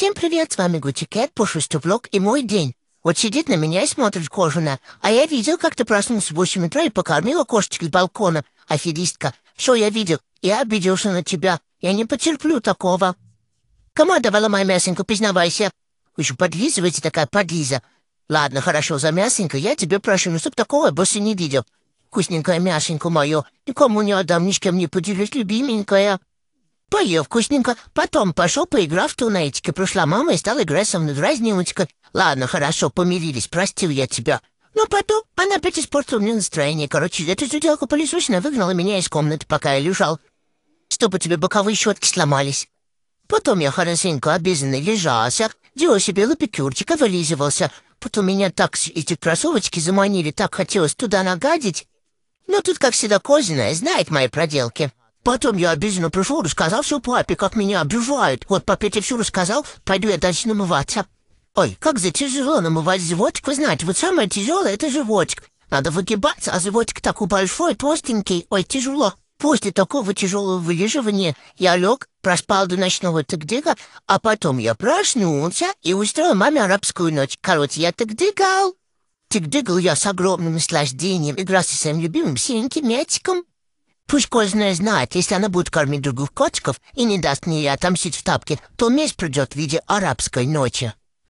Всем привет, с вами Гути Кэт, Пушистый Влог и мой день. Вот сидит на меня и смотрит кожана. А я видел, как ты проснулся в 8 утра и покормила кошечек с балкона. Аферистка, что я видел? Я обиделся на тебя. Я не потерплю такого. Кому давала моя мясеньку, признавайся. Уж подлизывайте такая подлиза. Ладно, хорошо, за мясенько я тебе прошу, но ну, чтоб такого я больше не видел. Вкусненькая мясеньку мою, никому не отдам, ни с кем не поделюсь, любименькая поел вкусненько, потом пошел, поиграл в тунейтике, прошла мама и стала агрессивно дразнить. Ладно, хорошо, помирились, простил я тебя. Но ну, потом она опять испортила мне настроение. Короче, эта зуделка пылесосина выгнала меня из комнаты, пока я лежал. Чтобы тебе боковые щетки сломались. Потом я хорошенько обязанно лежался, делал себе лапикюрчика, вылизывался. Потом меня так эти кроссовочки заманили, так хотелось туда нагадить. Но тут, как всегда, Козина знает мои проделки. Потом я обиженно пришел, рассказал все папе, как меня обижают. Вот папе я все рассказал, пойду я дальше намываться. Ой, как же тяжело намывать животик, вы знаете, вот самое тяжелое — это животик. Надо выгибаться, а животик такой большой, толстенький, ой, тяжело. После такого тяжелого вылеживания я лег, проспал до ночного тагдыга, а потом я проснулся и устроил маме арабскую ночь. Короче, я тагдыгал. Тагдыгал я с огромным наслаждением, играл со своим любимым сереньким мячиком. Пусть Козная знает, если она будет кормить других котиков и не даст мне отомстить в тапке, то месть придет в виде арабской ночи.